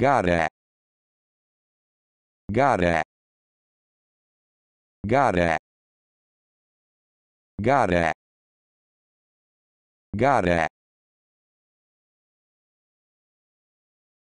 Got it. Got it. Got it. Got it. Got it.